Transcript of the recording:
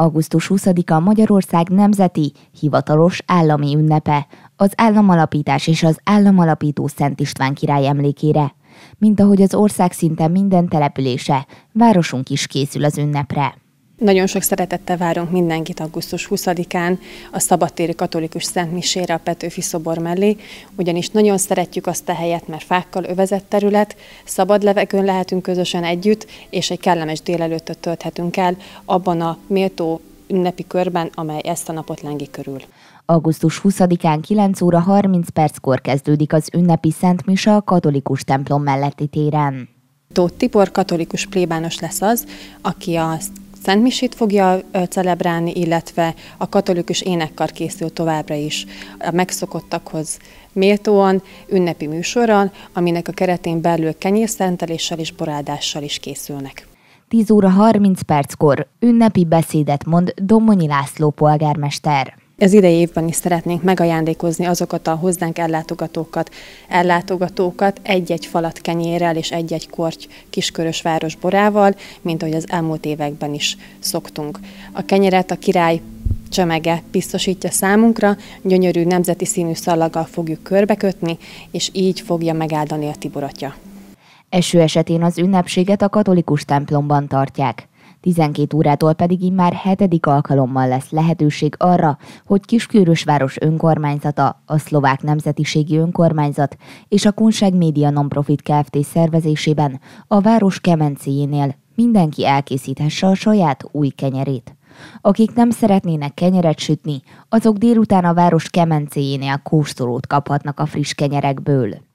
Augusztus 20-a Magyarország nemzeti, hivatalos állami ünnepe, az államalapítás és az államalapító Szent István király emlékére, mint ahogy az ország szinte minden települése, városunk is készül az ünnepre. Nagyon sok szeretettel várunk mindenkit augusztus 20-án a Szabadtéri Katolikus Szent a Petőfi szobor mellé, ugyanis nagyon szeretjük azt a helyet, mert fákkal övezett terület, szabad levegőn lehetünk közösen együtt, és egy kellemes délelőttöt tölthetünk el abban a méltó ünnepi körben, amely ezt a napot lengi körül. Augusztus 20-án 9 óra 30 perckor kezdődik az ünnepi Szent Misa a katolikus templom melletti téren. Tóth Tibor katolikus plébános lesz az, aki a Szentmisét fogja celebrálni, illetve a katolikus énekkar készül továbbra is a megszokottakhoz méltóan, ünnepi műsorral, aminek a keretén belül kenyérszenteléssel és borádással is készülnek. 10 óra 30 perckor ünnepi beszédet mond Domonyi László polgármester. Az idei évben is szeretnénk megajándékozni azokat a hozzánk ellátogatókat, ellátogatókat egy-egy falat kenyérrel és egy-egy korty kiskörös város borával, mint ahogy az elmúlt években is szoktunk. A kenyeret a király csömege biztosítja számunkra, gyönyörű nemzeti színű szallaggal fogjuk körbekötni, és így fogja megáldani a Tiboratja. Eső esetén az ünnepséget a katolikus templomban tartják. 12 órától pedig immár hetedik alkalommal lesz lehetőség arra, hogy Kiskörösváros önkormányzata, a szlovák nemzetiségi önkormányzat és a Kunság Média Nonprofit Kft. szervezésében a város kemencéjénél mindenki elkészíthesse a saját új kenyerét. Akik nem szeretnének kenyeret sütni, azok délután a város kemencéjénél kóstolót kaphatnak a friss kenyerekből.